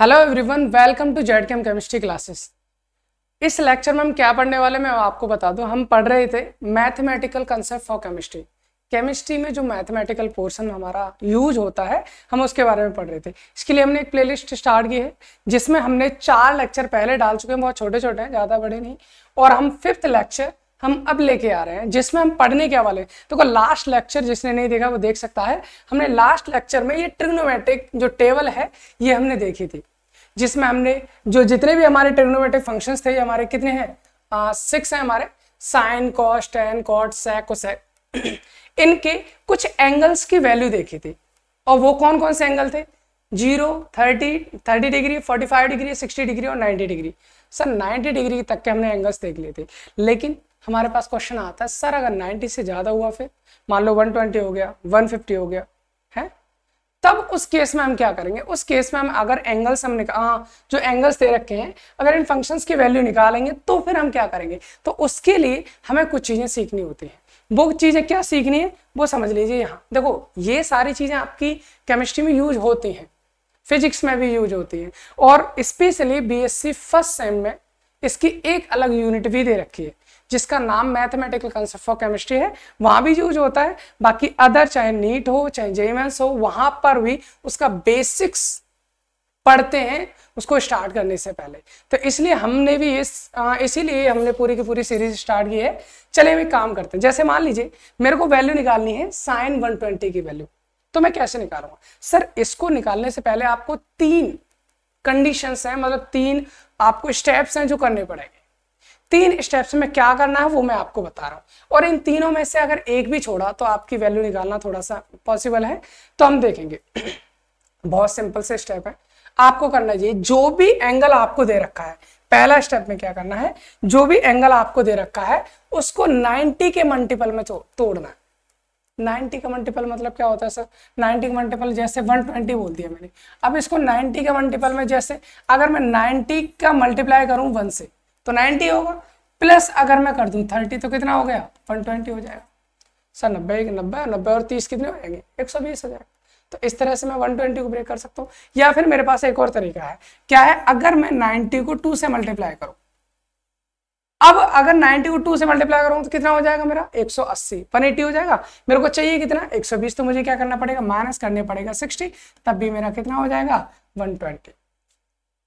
hello everyone welcome to Z chem chemistry classes इस lecture में हम क्या पढ़ने वाले मैं आपको बता दूं हम पढ़ रहे थे mathematical concept for chemistry chemistry में जो मैथमेटिकल पोर्शन हमारा यूज होता है हम उसके बारे में पढ़ रहे थे इसके लिए हमने एक प्लेलिस्ट स्टार्ट की है जिसमें हमने चार लेक्चर पहले डाल चुके हैं बहुत छोटे छोटे हैं ज़्यादा बड़े नहीं और हम फिफ्थ लेक्चर हम अब लेके आ रहे हैं जिसमें हम पढ़ने के वाले तो को लास्ट लेक्चर जिसने नहीं देखा वो देख सकता है हमने लास्ट लेक्चर में ये ट्रिग्नोमेट्रिक जो टेबल है ये हमने देखी थी जिसमें हमने जो जितने भी हमारे ट्रिग्नोमेट्रिक फंक्शंस थे ये हमारे कितने हैं सिक्स हैं हमारे sine cos tan cot sec इनके कुछ एंगल्स की वैल्यू देखी थी और वो कौन कौन से एंगल थे zero thirty thirty degree forty five degree sixty degree और ninety degree sir ninety degree तक के हमने एंगल्स देख लिए थे लेकिन हमारे पास क्वेश्चन आता है सर अगर 90 से ज़्यादा हुआ फिर मान लो 120 हो गया 150 हो गया है तब उस केस में हम क्या करेंगे उस केस में हम अगर एंगल्स हम निकाल जो एंगल्स दे रखे हैं अगर इन फंक्शंस की वैल्यू निकालेंगे तो फिर हम क्या करेंगे तो उसके लिए हमें कुछ चीज़ें सीखनी होती हैं वो चीज़ें क्या सीखनी है वो समझ लीजिए यहाँ देखो ये सारी चीज़ें आपकी केमिस्ट्री में यूज होती हैं फिजिक्स में भी यूज होती है और स्पेशली बीएससी फर्स्ट सेम में इसकी एक अलग यूनिट भी दे रखी है जिसका नाम मैथमेटिकल कंसेप्ट फॉर केमिस्ट्री है वहाँ भी यूज होता है बाकी अदर चाहे नीट हो चाहे जेमेंस हो वहाँ पर भी उसका बेसिक्स पढ़ते हैं उसको स्टार्ट करने से पहले तो इसलिए हमने भी इस, इसीलिए हमने पूरी की पूरी सीरीज स्टार्ट की है चले भी काम करते हैं जैसे मान लीजिए मेरे को वैल्यू निकालनी है साइन 120 की वैल्यू तो मैं कैसे निकालूंगा सर इसको निकालने से पहले आपको तीन कंडीशंस हैं मतलब तीन आपको स्टेप्स हैं जो करने पड़ेंगे तीन स्टेप्स में क्या करना है वो मैं आपको बता रहा हूँ और इन तीनों में से अगर एक भी छोड़ा तो आपकी वैल्यू निकालना थोड़ा सा पॉसिबल है तो हम देखेंगे बहुत सिंपल से स्टेप है आपको करना चाहिए जो भी एंगल आपको दे रखा है पहला स्टेप में क्या करना है जो भी एंगल आपको दे रखा है उसको 90 के मल्टीपल में तो, तोड़ना है 90 का मल्टीपल मतलब क्या होता है सर 90 का मल्टीपल जैसे 120 बोल दिया मैंने अब इसको 90 के मल्टीपल में जैसे अगर मैं 90 का मल्टीप्लाई करूं 1 से तो 90 होगा प्लस अगर मैं कर दूं 30 तो कितना हो गया 120 हो जाएगा सर नब्बे नब्बे नब्बे और तीस कितने हो जाएंगे एक सौ बीस हो जाएगा तो इस तरह से मैं 120 को ब्रेक कर सकता हूँ या फिर मेरे पास एक और तरीका है क्या है अगर मैं नाइन्टी को टू से मल्टीप्लाई करूँ अब अगर 90 को 2 से मल्टीप्लाई करूँ तो कितना हो जाएगा मेरा 180 180 हो जाएगा मेरे को चाहिए कितना 120 तो मुझे क्या करना पड़ेगा माइनस करने पड़ेगा 60 तब भी मेरा कितना हो जाएगा 120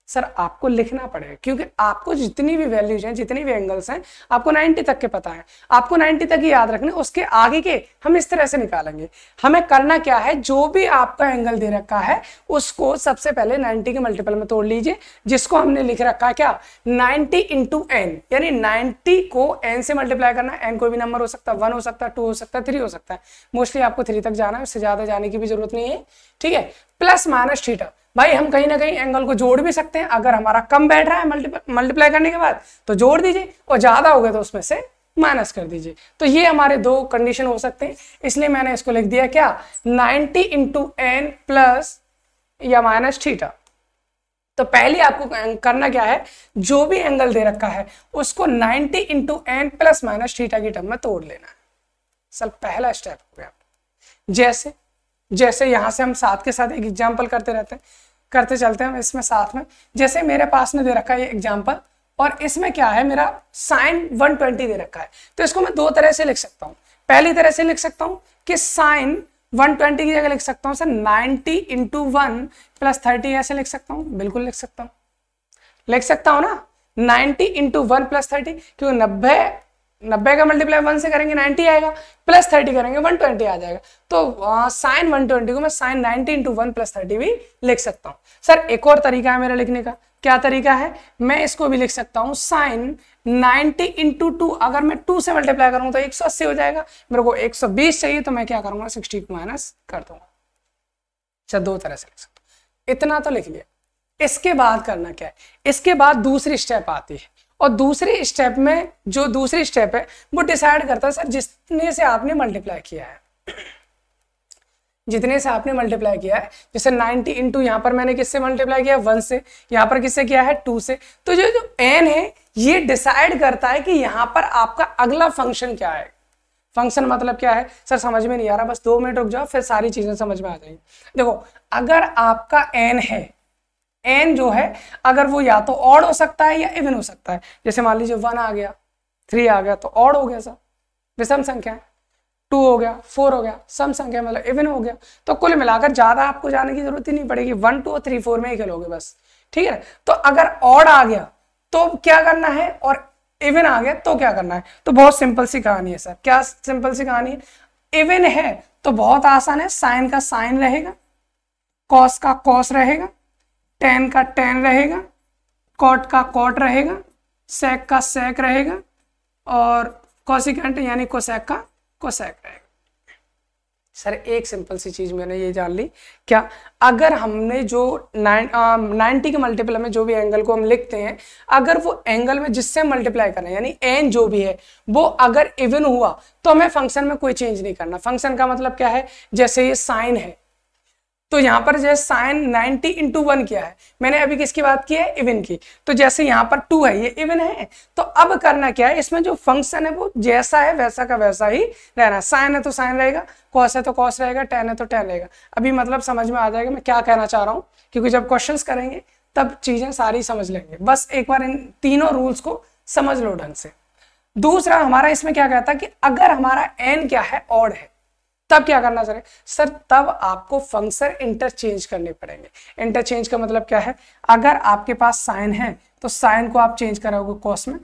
सर आपको लिखना पड़ेगा क्योंकि आपको जितनी भी वैल्यूज हैं जितनी भी एंगल्स हैं आपको 90 तक के पता है आपको 90 तक ही याद रखने उसके आगे के हम इस तरह से निकालेंगे हमें करना क्या है जो भी आपका एंगल दे रखा है उसको सबसे पहले 90 के मल्टीपल में तोड़ लीजिए जिसको हमने लिख रखा है क्या नाइनटी इंटू एन यानी नाइनटी को एन से मल्टीप्लाई करना एन कोई भी नंबर हो सकता है वन हो सकता है टू हो सकता है थ्री हो सकता है मोस्टली आपको थ्री तक जाना है उससे ज्यादा जाने की भी जरूरत नहीं है ठीक है प्लस माइनस थीटा भाई हम कहीं ना कहीं एंगल को जोड़ भी सकते हैं अगर हमारा कम बैठ रहा है मल्टीप्लाई करने के बाद तो जोड़ दीजिए और ज़्यादा हो गया तो उसमें से माइनस कर दीजिए तो ये हमारे दो कंडीशन हो सकते हैं इसलिए मैंने इसको लिख दिया क्या 90 इंटू एन प्लस या माइनस थीटा तो पहले आपको अं, करना क्या है जो भी एंगल दे रखा है उसको 90 into N plus minus theta की टर्म में तोड़ लेना है सर पहला स्टेप हो गया जैसे जैसे यहाँ से हम साथ के साथ एक एग्जाम्पल करते रहते हैं करते चलते हैं इसमें साथ में जैसे मेरे पास ने दे रखा है ये एग्जाम्पल और इसमें क्या है मेरा साइन 120 दे रखा है तो इसको मैं दो तरह से लिख सकता हूँ पहली तरह से लिख सकता हूँ कि साइन 120 की जगह लिख सकता हूँ sir 90 into one plus thirty ऐसे लिख सकता हूँ बिल्कुल लिख सकता हूँ लिख सकता हूँ ना 90 इंटू वन प्लस थर्टी क्योंकि नब्बे नब्बे का मल्टीप्लाई वन से करेंगे नाइन्टी आएगा प्लस थर्टी करेंगे वन ट्वेंटी आ जाएगा तो साइन वन ट्वेंटी को मैं sine ninety into one plus thirty भी लिख सकता हूँ सर एक और तरीका है मेरा लिखने का क्या तरीका है मैं इसको भी लिख सकता हूँ साइन 90 इंटू टू अगर मैं टू से मल्टीप्लाई करूंगा तो एक सौ अस्सी हो जाएगा मेरे को एक सौ बीस चाहिए तो मैं क्या करूंगा सिक्सटी माइनस कर दूंगा अच्छा दो तरह से लिख सकता हूँ इतना तो लिख लिया इसके बाद करना क्या है इसके बाद दूसरी स्टेप आती है और दूसरे स्टेप में जो दूसरी स्टेप है वो डिसाइड करता है सर जितने से आपने मल्टीप्लाई किया है जितने से आपने मल्टीप्लाई किया है जैसे 90 इंटू यहाँ पर मैंने किससे मल्टीप्लाई किया वन से यहाँ पर किससे किया है टू से तो जो जो एन है ये डिसाइड करता है कि यहाँ पर आपका अगला फंक्शन क्या है फंक्शन मतलब क्या है सर समझ में नहीं आ रहा बस दो मिनट रुक जाओ फिर सारी चीजें समझ में आ जाएंगी देखो अगर आपका एन है एन जो है अगर वो या तो ऑड हो सकता है या इवन हो सकता है जैसे मान लीजिए वन आ गया थ्री आ गया तो ऑड हो गया सर विषम संख्या टू हो गया फोर हो गया सम संख्या मतलब इवन हो गया तो कुल मिलाकर ज्यादा आपको जाने की जरूरत ही नहीं पड़ेगी वन टू और थ्री फोर में ही खेलोगे बस ठीक है तो अगर ऑड आ गया तो क्या करना है और इवन आ गया तो क्या करना है तो बहुत सिंपल सी कहानी है सर क्या सिंपल सी कहानी है इवन है तो बहुत आसान है साइन का साइन रहेगा कॉस का कॉस रहेगा टेन का टेन रहेगा कॉट का कॉट रहेगा सेक का सेक रहेगा और कॉसिकेंट यानी कोसेक का कोसेक रहेगा सर एक सिंपल सी चीज मैंने ये जान ली क्या अगर हमने जो नाइन नाइन्टी के मल्टीपल में जो भी एंगल को हम लिखते हैं अगर वो एंगल में जिससे मल्टीप्लाई करना यानी एन जो भी है वो अगर इवन हुआ तो हमें फंक्शन में कोई चेंज नहीं करना फंक्शन का मतलब क्या है जैसे ये साइन है तो यहाँ पर जो है साइन 90 इंटू वन क्या है मैंने अभी किसकी बात की है इवन की तो जैसे यहाँ पर टू है ये इवन है तो अब करना क्या है इसमें जो फंक्शन है वो जैसा है वैसा का वैसा ही रहना साइन है तो साइन रहेगा कॉस है तो कॉस रहेगा टेन है तो टेन रहेगा अभी मतलब समझ में आ जाएगा मैं क्या कहना चाह रहा हूँ क्योंकि जब क्वेश्चन करेंगे तब चीजें सारी समझ लेंगे बस एक बार इन तीनों रूल्स को समझ लो ढंग से दूसरा हमारा इसमें क्या कहता है कि अगर हमारा एन क्या है ऑड है तब क्या करना सर सर तब आपको फंक्शन इंटरचेंज करने पड़ेंगे इंटरचेंज का मतलब क्या है अगर आपके पास साइन है तो साइन को आप चेंज करोगे कॉस में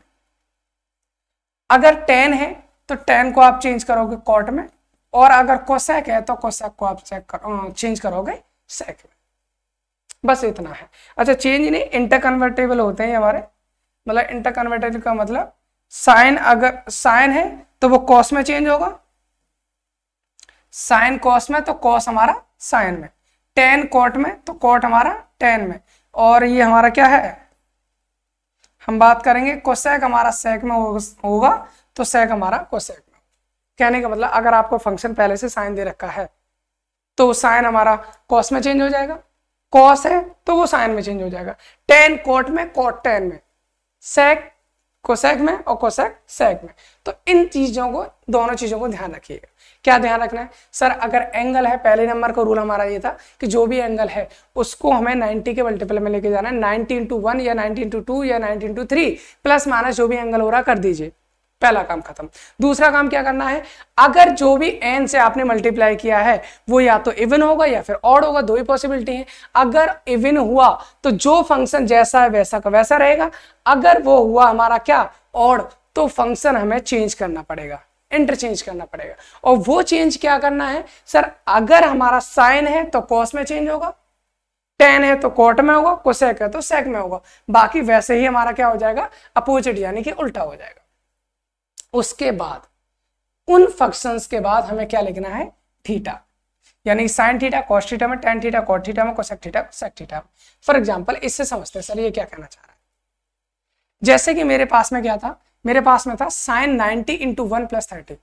अगर टेन है तो टेन को आप चेंज करोगे कॉट में और अगर कोसेक है तो कोसेक को आप चेक कर, चेंज करोगे सेक में बस इतना है अच्छा चेंज नहीं इंटर कन्वर्टेबल होते हैं हमारे मतलब इंटर कन्वर्टेबल का मतलब साइन अगर साइन है तो वो कॉस में चेंज होगा साइन कॉस में तो कॉस हमारा साइन में टेन कोट में तो कोट हमारा टेन में और ये हमारा क्या है हम बात करेंगे कोसेक हमारा सेक में होगा तो सेक हमारा कोसेक में कहने का मतलब अगर आपको फंक्शन पहले से साइन दे रखा है तो साइन हमारा कॉस में चेंज हो जाएगा कॉस है तो वो साइन में चेंज हो जाएगा टेन कोट में कोट टेन में सेक कोसेक में और कोसेक सेक में तो इन चीजों को दोनों चीजों को ध्यान रखिएगा क्या ध्यान रखना है सर अगर एंगल है पहले नंबर का रूल हमारा ये था कि जो भी एंगल है उसको हमें 90 के मल्टीपल में लेके जाना है 90 इंटू वन या 90 इंटू टू या 90 इंटू थ्री प्लस माइनस जो भी एंगल हो रहा कर दीजिए पहला काम खत्म दूसरा काम क्या करना है अगर जो भी एन से आपने मल्टीप्लाई किया है वो या तो इवन होगा या फिर ऑड होगा दो ही पॉसिबिलिटी है अगर इवन हुआ तो जो फंक्शन जैसा है वैसा का वैसा रहेगा अगर वो हुआ हमारा क्या ऑड तो फंक्शन हमें चेंज करना पड़ेगा इंटरचेंज करना पड़ेगा और वो चेंज क्या करना है सर अगर हमारा साइन है तो कॉस में चेंज होगा टेन है तो कोट में होगा कोसेक है तो सेक में होगा बाकी वैसे ही हमारा क्या हो जाएगा अपोजिट यानी कि उल्टा हो जाएगा उसके बाद उन फंक्शंस के बाद हमें क्या लिखना है थीटा यानी साइन थीटा कॉस थीटा में टेन थीटा कॉट थीटा में कोसेक थीटा कोसेक थीटा में फॉर एग्जांपल इससे समझते हैं सर ये क्या कहना चाह रहा है जैसे कि मेरे पास में क्या था मेरे पास में था sine ninety into one plus thirty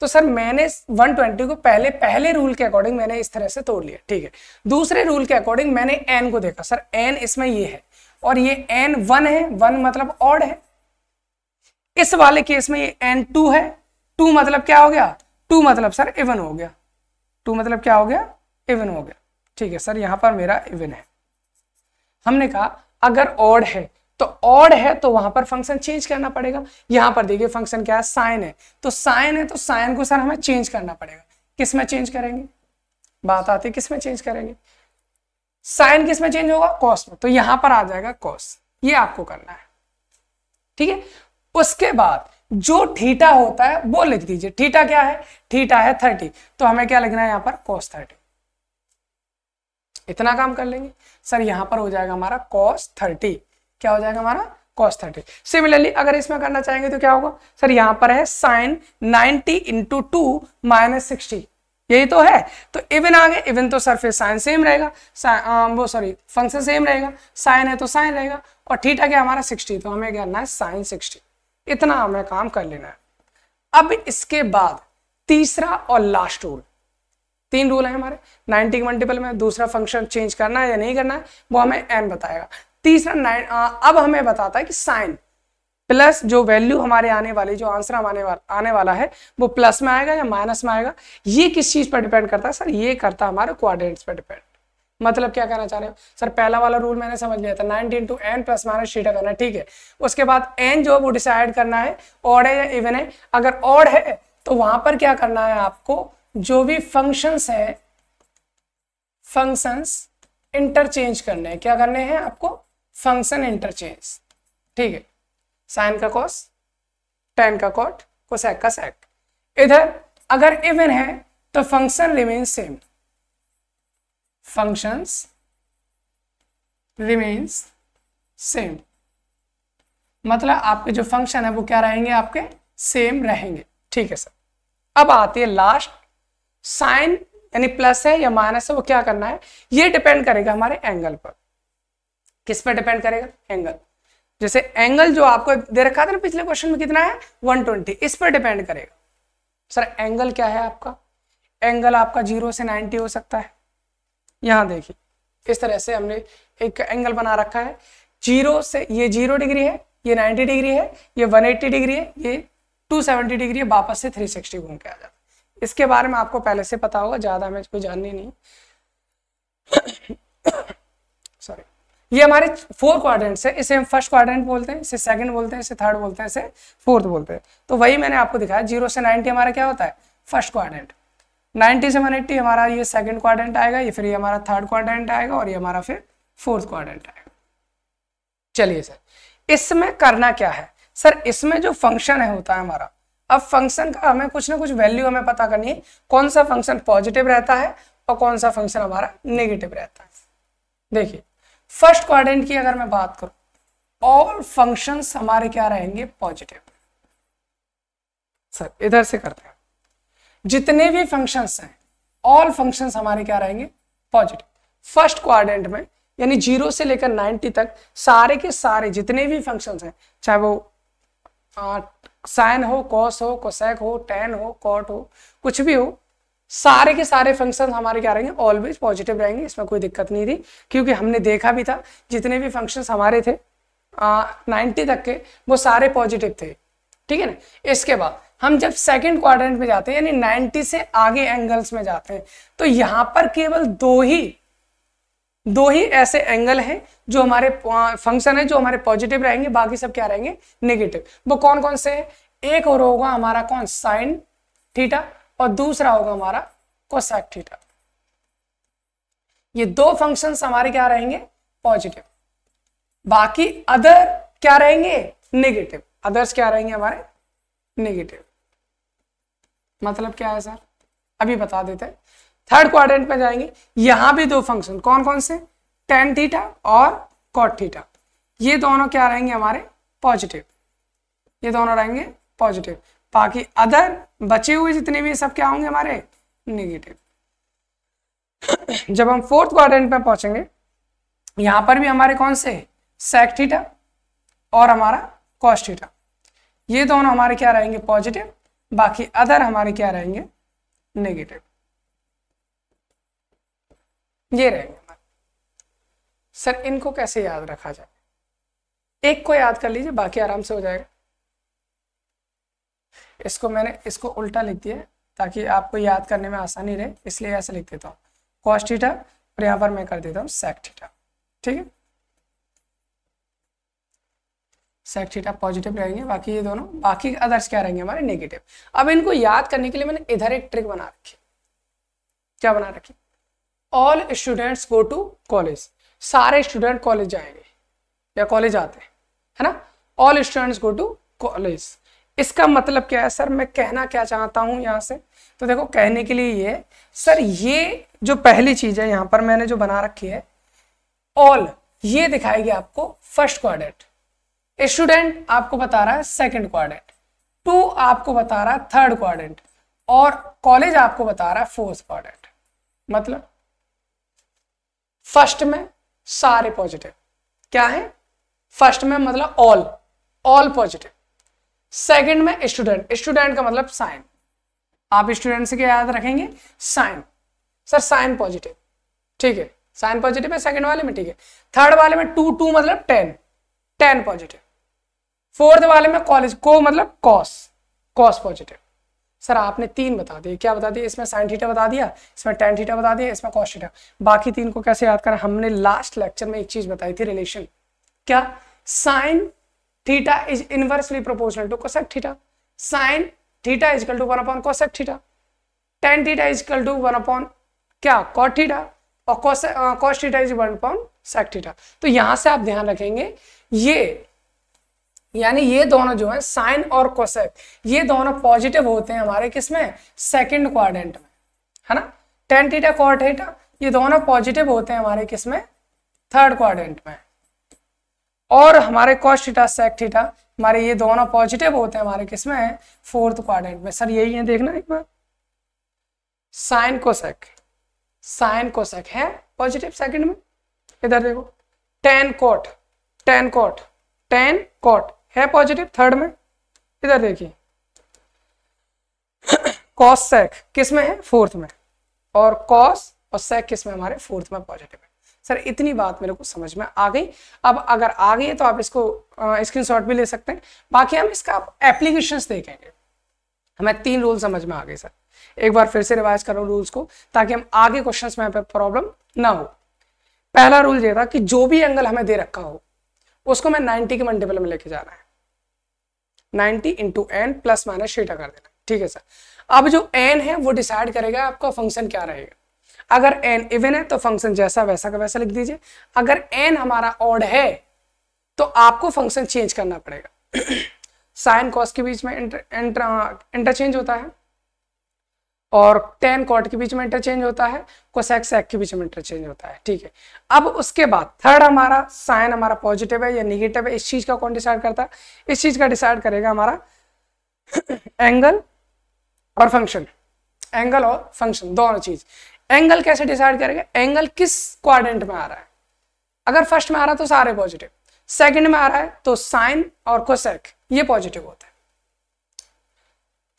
तो सर मैंने 120 को पहले पहले रूल के अकॉर्डिंग मैंने इस तरह से तोड़ लिया ठीक है दूसरे रूल के अकॉर्डिंग मैंने एन को देखा सर एन इसमें ये है और ये एन वन है वन मतलब ऑड है इस वाले केस में ये एन टू है टू मतलब क्या हो गया टू मतलब सर इवन हो गया टू मतलब क्या हो गया इवन हो गया ठीक है सर यहां पर मेरा इवन है हमने कहा अगर ऑड है तो ऑड है तो वहां पर फंक्शन चेंज करना पड़ेगा यहां पर देखिए फंक्शन क्या है साइन है तो साइन है तो साइन को सर हमें चेंज करना पड़ेगा किस में चेंज करेंगे बात आती है किस में चेंज करेंगे साइन किस में चेंज होगा कॉस में तो यहां पर आ जाएगा कॉस ये आपको करना है ठीक है उसके बाद जो थीटा होता है वो लिख दीजिए थीटा क्या है थीटा है थर्टी तो हमें क्या लिखना है यहां पर कॉस थर्टी इतना काम कर लेंगे सर यहां पर हो जाएगा हमारा कॉस थर्टी क्या हो जाएगा हमारा कॉस थर्टी सिमिलरली अगर इसमें करना चाहेंगे तो क्या होगा सर यहां पर है sine ninety into two minus sixty यही तो है तो इवन आ गए इवन तो सर फिर साइन सेम रहेगा वो सॉरी फंक्शन सेम रहेगा साइन है तो साइन रहेगा और थीटा क्या हमारा सिक्सटी तो हमें क्या करना है साइन सिक्सटी इतना हमें काम कर लेना है अब इसके बाद तीसरा और लास्ट रूल तीन रूल है हमारे 90 के मल्टीपल में दूसरा फंक्शन चेंज करना है या नहीं करना है वो हमें एन बताएगा तीसरा नाइन अब हमें बताता है कि साइन प्लस जो वैल्यू हमारे आने वाली जो आंसर हमारे वा, आने वाला है वो प्लस में आएगा या माइनस में आएगा ये किस चीज़ पर डिपेंड करता है सर ये करता है हमारे कोऑर्डिनेट्स पर डिपेंड मतलब क्या कहना चाह रहे हो सर पहला वाला रूल मैंने समझ लिया था nineteen two n plus minus theta करना है ठीक है उसके बाद एन जो है वो डिसाइड करना है ऑड है या इवन है अगर ऑड है तो वहां पर क्या करना है आपको जो भी फंक्शंस है फंक्शंस इंटरचेंज करने हैं क्या करने हैं आपको फंक्शन इंटरचेंज ठीक है साइन का कॉस टेन का कॉट कोसेक का सेक इधर अगर इवन है तो function remain same functions remains same मतलब आपके जो फंक्शन है वो क्या रहेंगे आपके सेम रहेंगे ठीक है सर अब आती है लास्ट साइन यानी प्लस है या माइनस है वो क्या करना है ये डिपेंड करेगा हमारे एंगल पर किस पर डिपेंड करेगा एंगल जैसे एंगल जो आपको दे रखा था ना पिछले क्वेश्चन में कितना है 120 इस पर डिपेंड करेगा सर एंगल क्या है आपका एंगल आपका जीरो से नाइन्टी हो सकता है यहां देखिए इस तरह से हमने एक एंगल बना रखा है जीरो से ये जीरो डिग्री है ये 90 डिग्री है ये 180 डिग्री है ये 270 डिग्री है वापस से 360 घूम के आ जाता है इसके बारे में आपको पहले से पता होगा ज़्यादा हमें कोई जाननी नहीं सॉरी ये हमारे फोर क्वाड्रेंट्स है इसे हम फर्स्ट क्वाड्रेंट बोलते हैं इसे सेकंड बोलते हैं इसे थर्ड बोलते हैं इसे फोर्थ बोलते हैं तो वही मैंने आपको दिखाया जीरो से नाइनटी हमारा क्या होता है first quadrant ninety seven eighty हमारा ये सेकंड क्वाड्रेंट आएगा ये फिर ये हमारा थर्ड क्वाड्रेंट आएगा और ये हमारा फिर फोर्थ क्वाड्रेंट आएगा चलिए सर इसमें करना क्या है सर इसमें जो फंक्शन है होता है हमारा अब फंक्शन का हमें कुछ ना कुछ वैल्यू हमें पता करनी है कौन सा फंक्शन पॉजिटिव रहता है और कौन सा फंक्शन हमारा नेगेटिव रहता है देखिए फर्स्ट क्वाड्रेंट की अगर मैं बात करूं ऑल फंक्शंस हमारे क्या रहेंगे पॉजिटिव सर इधर से करते हैं जितने भी फंक्शंस हैं ऑल फंक्शंस हमारे क्या रहेंगे पॉजिटिव फर्स्ट क्वारेंट में यानी जीरो से लेकर नाइन्टी तक सारे के सारे जितने भी फंक्शन हैं चाहे वो साइन हो कॉस हो कोसेक हो टेन हो कॉट हो कुछ भी हो सारे के सारे फंक्शन हमारे क्या रहेंगे ऑलवेज पॉजिटिव रहेंगे इसमें कोई दिक्कत नहीं थी क्योंकि हमने देखा भी था जितने भी फंक्शन हमारे थे नाइन्टी तक के वो सारे पॉजिटिव थे ठीक है ना इसके बाद हम जब सेकंड क्वाड्रेंट में जाते हैं यानी 90 से आगे एंगल्स में जाते हैं तो यहां पर केवल दो ही दो ही ऐसे एंगल हैं जो हमारे फंक्शन है जो हमारे पॉजिटिव रहेंगे बाकी सब क्या रहेंगे नेगेटिव वो कौन कौन से हैं एक और होगा हमारा कौन साइन थीटा और दूसरा होगा हमारा कोसैक थीटा ये दो फंक्शन हमारे क्या रहेंगे पॉजिटिव बाकी अदर क्या रहेंगे नेगेटिव अदर्स क्या रहेंगे हमारे नेगेटिव मतलब क्या है सर अभी बता देते हैं थर्ड क्वाड्रेंट में जाएंगे यहां भी दो फंक्शन कौन कौन से टेन थीटा और कॉट थीटा ये दोनों क्या रहेंगे हमारे पॉजिटिव ये दोनों रहेंगे पॉजिटिव बाकी अदर बचे हुए जितने भी सब क्या होंगे हमारे निगेटिव जब हम फोर्थ क्वाड्रेंट में पहुंचेंगे यहां पर भी हमारे कौन से सेक थीटा और हमारा कॉस्टिटा ये दोनों हमारे क्या रहेंगे पॉजिटिव बाकी अदर हमारे क्या रहेंगे नेगेटिव ये रहेंगे सर इनको कैसे याद रखा जाए एक को याद कर लीजिए बाकी आराम से हो जाएगा इसको मैंने इसको उल्टा लिख दिया ताकि आपको याद करने में आसानी रहे इसलिए ऐसे लिख देता हूँ कॉस्टिटा और यहाँ पर मैं कर देता हूँ सेक्टिटा ठीक है सेक थीटा पॉजिटिव रहेंगे बाकी ये दोनों बाकी अदर्स क्या रहेंगे हमारे नेगेटिव अब इनको याद करने के लिए मैंने इधर एक ट्रिक बना रखी क्या बना रखी all students go to college सारे स्टूडेंट कॉलेज जाएंगे या कॉलेज आते हैं है ना all students go to college इसका मतलब क्या है सर मैं कहना क्या चाहता हूँ यहाँ से तो देखो कहने के लिए ये सर ये जो पहली चीज है यहाँ पर मैंने जो बना रखी है ऑल ये दिखाएगी आपको फर्स्ट क्वाड्रेंट स्टूडेंट आपको बता रहा है सेकंड क्वाड्रेंट टू आपको बता रहा है थर्ड क्वाड्रेंट और कॉलेज आपको बता रहा है फोर्थ क्वाड्रेंट मतलब फर्स्ट में सारे पॉजिटिव क्या है फर्स्ट में मतलब ऑल ऑल पॉजिटिव सेकंड में स्टूडेंट स्टूडेंट का मतलब साइन आप स्टूडेंट से क्या याद रखेंगे साइन सर साइन पॉजिटिव ठीक है साइन पॉजिटिव है सेकंड वाले में ठीक है थर्ड वाले में टू टू मतलब टेन टेन पॉजिटिव फोर्थ वाले में कॉलेज को मतलब कॉस कॉस पॉजिटिव सर आपने तीन बता दिए क्या बता दिए इसमें साइन थीटा बता दिया इसमें टेन थीटा बता दिया इसमें कॉस थीटा बाकी तीन को कैसे याद करें हमने लास्ट लेक्चर में एक चीज बताई थी रिलेशन क्या sine theta is inversely proportional to cosec theta sine theta is equal to one upon cosec theta tan theta is equal to one upon क्या कॉट थीटा और cos theta is one upon sec theta तो यहां से आप ध्यान रखेंगे ये यानी ये दोनों जो है साइन और कोसेक ये दोनों पॉजिटिव होते हैं हमारे किसमें सेकेंड क्वारेंट में है ना टेन थीटा कॉट थीटा ये दोनों पॉजिटिव होते हैं हमारे किसमें थर्ड क्वारेंट में और हमारे कॉस थीटा सेक थीटा हमारे ये दोनों पॉजिटिव होते हैं हमारे किसमें फोर्थ क्वारेंट में सर यही है देखना एक बार साइन कोसेक साइन कोसेक है पॉजिटिव सेकेंड में इधर देखो tan cot tan cot tan cot है पॉजिटिव थर्ड में इधर देखिए कॉस सेक किस में है फोर्थ में और कॉस और सेक किस में हमारे फोर्थ में पॉजिटिव है सर इतनी बात मेरे को समझ में आ गई अब अगर आ गई है तो आप इसको स्क्रीनशॉट भी ले सकते हैं बाकी हम इसका एप्लीकेशन देखेंगे हमें तीन रूल समझ में आ गए सर एक बार फिर से रिवाइज करो रूल्स को ताकि हम आगे क्वेश्चंस में प्रॉब्लम ना हो पहला रूल ये था कि जो भी एंगल हमें दे रखा हो उसको मैं नाइनटी के मल्टीपल में लेके जा रहा है ninety into N plus minus theta कर देना ठीक है सर अब जो एन है वो डिसाइड करेगा आपका फंक्शन क्या रहेगा अगर एन इवन है तो फंक्शन जैसा वैसा का वैसा लिख दीजिए अगर एन हमारा ऑड है तो आपको फंक्शन चेंज करना पड़ेगा साइन कॉस के बीच में इंटरचेंज इंटर, इंटर, इंटर होता है और टेन कॉट के बीच में इंटरचेंज होता है कोसेक सेक के बीच में इंटरचेंज होता है ठीक है अब उसके बाद थर्ड हमारा साइन हमारा पॉजिटिव है या निगेटिव है इस चीज का कौन डिसाइड करता है इस चीज का डिसाइड करेगा हमारा एंगल और फंक्शन एंगल और फंक्शन दोनों चीज एंगल कैसे डिसाइड करेगा एंगल किस क्वाड्रेंट में आ रहा है अगर फर्स्ट में आ रहा है तो सारे पॉजिटिव सेकंड में आ रहा है तो साइन और कोसेक ये पॉजिटिव होता है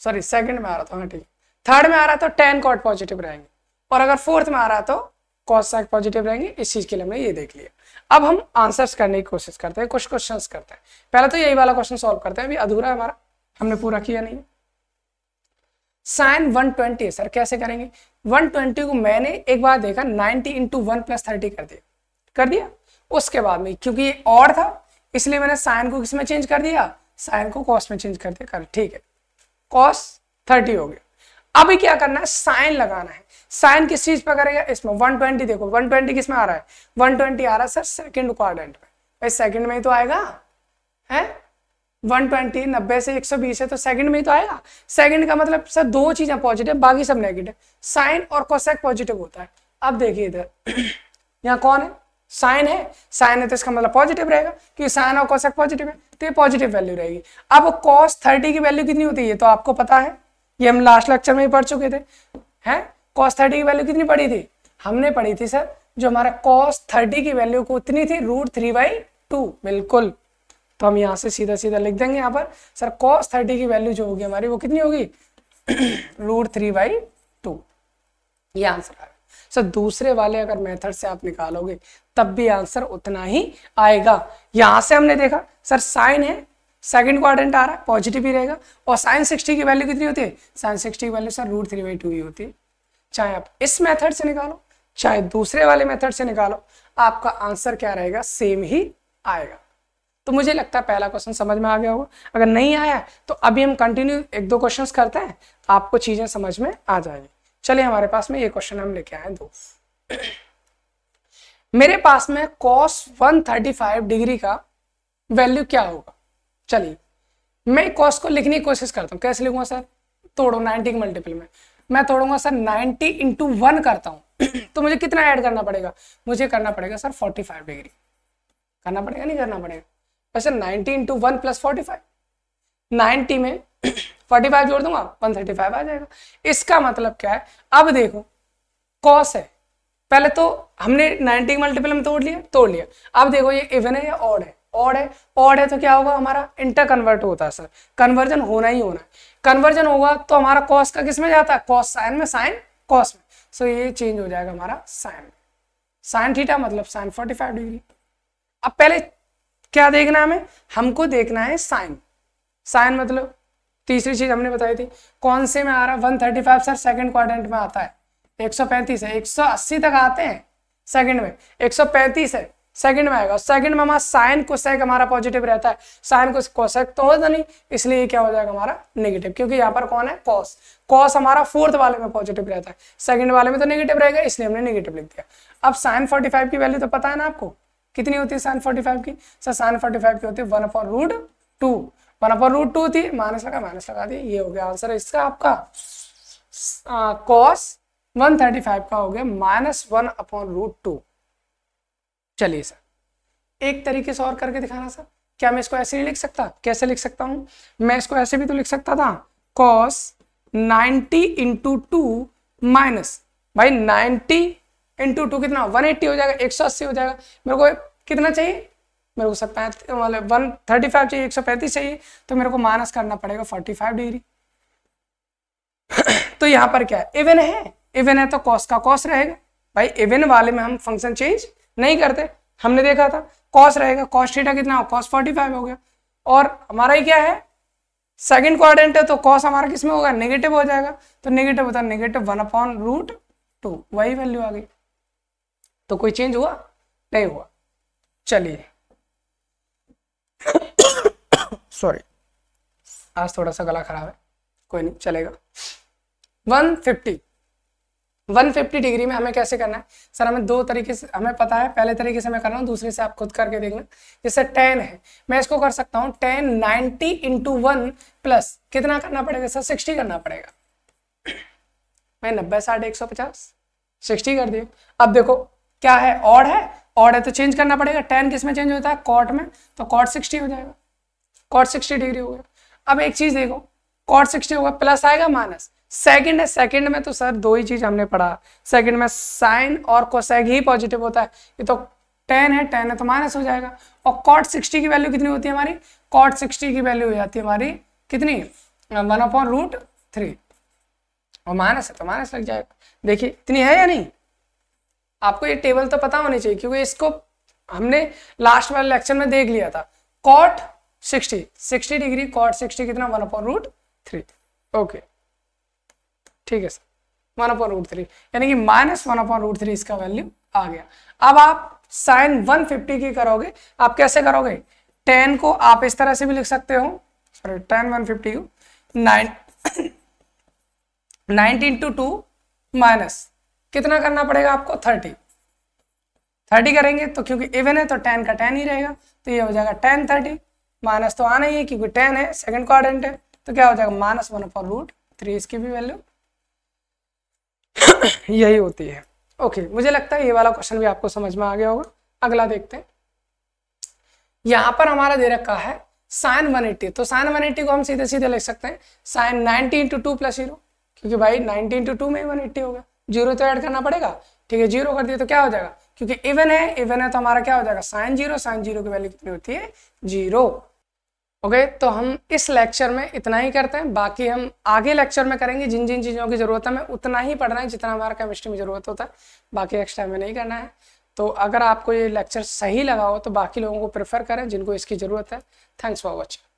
सॉरी सेकंड में आ रहा था हाँ ठीक थर्ड में आ रहा तो टेन कॉट पॉजिटिव रहेंगे और अगर फोर्थ में आ रहा तो कॉसाइक पॉजिटिव रहेंगे इस चीज के लिए हमने ये देख लिया अब हम आंसर्स करने की कोशिश करते हैं कुछ क्वेश्चन करते हैं पहले तो यही वाला क्वेश्चन सोल्व करते हैं अभी अधूरा है हमारा हमने पूरा किया नहीं है साइन 120 ट्वेंटी सर कैसे करेंगे 120 को मैंने एक बार देखा 90 इंटू वन प्लस थर्टी कर दिया कर दिया उसके बाद में क्योंकि ये और था इसलिए मैंने साइन को किस में चेंज कर दिया साइन को कॉस में चेंज कर दिया कर ठीक है कॉस थर्टी हो गया अभी क्या करना है साइन लगाना है साइन किस चीज पर करेगा इसमें 120 देखो 120 किसमें आ रहा है 120 आ रहा है सर सेकंड क्वाड्रेंट में भाई सेकंड में ही तो आएगा है 120 नब्बे से 120 है तो सेकंड में ही तो आएगा सेकंड का मतलब सर दो चीजें पॉजिटिव बाकी सब नेगेटिव साइन और कोसेक पॉजिटिव होता है अब देखिए इधर यहाँ कौन है साइन है साइन है तो इसका मतलब पॉजिटिव रहेगा क्योंकि साइन और कोसेक पॉजिटिव है तो ये पॉजिटिव वैल्यू रहेगी अब कॉस थर्टी की वैल्यू कितनी होती है तो आपको पता है ये हम लास्ट लेक्चर में ही पढ़ चुके थे हैं कॉस थर्टी की वैल्यू कितनी पड़ी थी हमने पढ़ी थी सर जो हमारा कॉस थर्टी की वैल्यू को उतनी थी रूट थ्री बाई टू बिल्कुल तो हम यहाँ से सीधा सीधा लिख देंगे यहाँ पर सर कॉस थर्टी की वैल्यू जो होगी हमारी वो कितनी होगी रूट थ्री बाई टू ये आंसर आएगा सर दूसरे वाले अगर मेथड से आप निकालोगे तब भी आंसर उतना ही आएगा यहां से हमने देखा सर साइन है सेकंड क्वाड्रेंट आ रहा है पॉजिटिव ही रहेगा और साइन सिक्सटी की वैल्यू कितनी होती है साइन सिक्सटी की value sir root three by two ही होती है चाहे आप इस मेथड से निकालो चाहे दूसरे वाले मेथड से निकालो आपका आंसर क्या रहेगा सेम ही आएगा तो मुझे लगता है पहला क्वेश्चन समझ में आ गया होगा अगर नहीं आया तो अभी हम कंटिन्यू एक दो क्वेश्चन करते हैं तो आपको चीजें समझ में आ जाएंगी चलिए हमारे पास में ये क्वेश्चन हम लेके आए दो मेरे पास में कॉस 135 डिग्री का वैल्यू क्या होगा चलिए मैं कॉस को लिखने की कोशिश करता हूँ कैसे लिखूंगा सर तोड़ो नाइनटी के मल्टीपल में मैं तोड़ूंगा सर नाइनटी इंटू वन करता हूँ तो मुझे कितना ऐड करना पड़ेगा मुझे करना पड़ेगा सर फोर्टी फाइव डिग्री करना पड़ेगा नहीं करना पड़ेगा वैसे ninety into one plus forty five ninety में फोर्टी फाइव जोड़ दूंगा वन थर्टी फाइव आ जाएगा इसका मतलब क्या है अब देखो कॉस है पहले तो हमने के मल्टीपल में तोड़ लिया तोड़ लिया अब देखो ये इवन है या ऑड है ऑड है ऑड है तो क्या होगा हमारा इंटर कन्वर्ट होता है सर कन्वर्जन होना ही होना है कन्वर्जन होगा तो हमारा कॉस का किस में जाता है कॉस साइन में साइन कॉस में सो ये चेंज हो जाएगा हमारा साइन साइन थीटा मतलब साइन फोर्टी फाइव डिग्री अब पहले क्या देखना है हमें हमको देखना है साइन साइन मतलब तीसरी चीज हमने बताई थी कौन से में आ रहा है one thirty five sir second quadrant में आता है एक सौ पैंतीस है एक सौ अस्सी तक आते हैं सेकेंड में एक सौ पैंतीस है सेकंड में आएगा सेकंड में हमारा साइन कोसेक हमारा पॉजिटिव रहता है साइन को कोसेक तो होता नहीं इसलिए क्या हो जाएगा हमारा नेगेटिव क्योंकि यहाँ पर कौन है कॉस कॉस हमारा फोर्थ वाले में पॉजिटिव रहता है सेकंड वाले में तो नेगेटिव रहेगा इसलिए हमने नेगेटिव लिख दिया अब साइन फोर्टी की वैल्यू तो पता है ना आपको कितनी होती है साइन फोर्टी की सर साइन फोर्टी की होती है one upon root two one upon root two थी माइनस लगा माइनस लगा दी ये हो गया आंसर इसका आपका कॉस वन थर्टी फाइव का हो गया minus one upon root two चलिए सर एक तरीके से और करके दिखाना सर क्या मैं इसको ऐसे नहीं लिख सकता कैसे लिख सकता हूं मैं इसको ऐसे भी तो लिख सकता था कॉस 90 इंटू टू माइनस भाई 90 इंटू टू कितना 180 हो जाएगा 180 हो जाएगा मेरे को कितना चाहिए मेरे को सब मतलब वन थर्टी फाइव चाहिए एक सौ पैंतीस चाहिए तो मेरे को माइनस करना पड़ेगा फोर्टी फाइव डिग्री तो यहां पर क्या है इवन है इवन है तो कॉस का कॉस रहेगा भाई इवन वाले में हम फंक्शन चेंज नहीं करते हमने देखा था कॉस रहेगा कॉस थीटा कितना हो कॉस फोर्टी फाइव हो गया और हमारा ही क्या है सेकंड क्वाड्रेंट है तो कॉस हमारा किस में होगा नेगेटिव हो जाएगा तो नेगेटिव होता है negative one upon root two वही वैल्यू आ गई तो कोई चेंज हुआ नहीं हुआ चलिए सॉरी आज थोड़ा सा गला खराब है कोई नहीं चलेगा वन फिफ्टी 150 डिग्री में हमें कैसे करना है सर हमें दो तरीके से हमें पता है पहले तरीके से मैं कर रहा हूँ दूसरे से आप खुद करके देखना जैसे टेन है मैं इसको कर सकता हूँ tan ninety into one plus कितना करना पड़ेगा सर सिक्सटी करना पड़ेगा मैं नब्बे साठ एक सौ पचास सिक्सटी कर दिया अब देखो क्या है ऑड है ऑड है तो चेंज करना पड़ेगा टेन किस में चेंज होता है कॉट में तो कॉट सिक्सटी हो जाएगा कॉट सिक्सटी डिग्री हो गया अब एक चीज देखो कॉट सिक्सटी होगा प्लस आएगा माइनस सेकंड है सेकंड में तो सर दो ही चीज हमने पढ़ा सेकंड में साइन और कोसेक ही पॉजिटिव होता है ये तो टेन है टेन है तो माइनस हो जाएगा और कॉट सिक्सटी की वैल्यू कितनी होती है हमारी कॉट सिक्सटी की वैल्यू हो जाती है हमारी कितनी वन अपॉन रूट थ्री और माइनस है तो माइनस लग जाएगा देखिए इतनी है या नहीं आपको ये टेबल तो पता होनी चाहिए क्योंकि इसको हमने लास्ट वाले लेक्चर में देख लिया था cot sixty sixty degree cot sixty कितना one upon root three okay ठीक है sir one upon root three यानी कि minus one upon root three इसका वैल्यू आ गया अब आप साइन 150 की करोगे आप कैसे करोगे टेन को आप इस तरह से भी लिख सकते हो सॉरी टेन वन फिफ्टी को nine nineteen two two minus कितना करना पड़ेगा आपको 30 30 करेंगे तो क्योंकि इवन है तो 10 का 10 ही रहेगा तो ये हो जाएगा 10 30 माइनस तो आना ही है क्योंकि 10 है सेकंड क्वाड्रेंट है तो क्या हो जाएगा minus one upon root three इसकी भी वैल्यू यही होती है ओके okay, मुझे लगता है ये वाला क्वेश्चन भी आपको समझ में आ गया होगा अगला देखते हैं यहां पर हमारा दे रखा है साइन वन तो साइन वन को हम सीधे सीधे लिख सकते हैं sine ninety into two plus zero क्योंकि भाई नाइनटी इंटू टू में वन एट्टी होगा जीरो तो ऐड करना पड़ेगा ठीक है जीरो कर दिए तो क्या हो जाएगा क्योंकि इवन है इवन है तो हमारा क्या हो जाएगा साइन जीरो साइन जीरो की वैल्यू कितनी होती है जीरो ओके okay, तो हम इस लेक्चर में इतना ही करते हैं बाकी हम आगे लेक्चर में करेंगे जिन जिन चीज़ों की ज़रूरत है मैं उतना ही पढ़ना है जितना हमारा केमिस्ट्री में ज़रूरत होता है बाकी एक्स्ट्रा हमें नहीं करना है तो अगर आपको ये लेक्चर सही लगा हो तो बाकी लोगों को प्रेफर करें जिनको इसकी ज़रूरत है थैंक्स फॉर वॉचिंग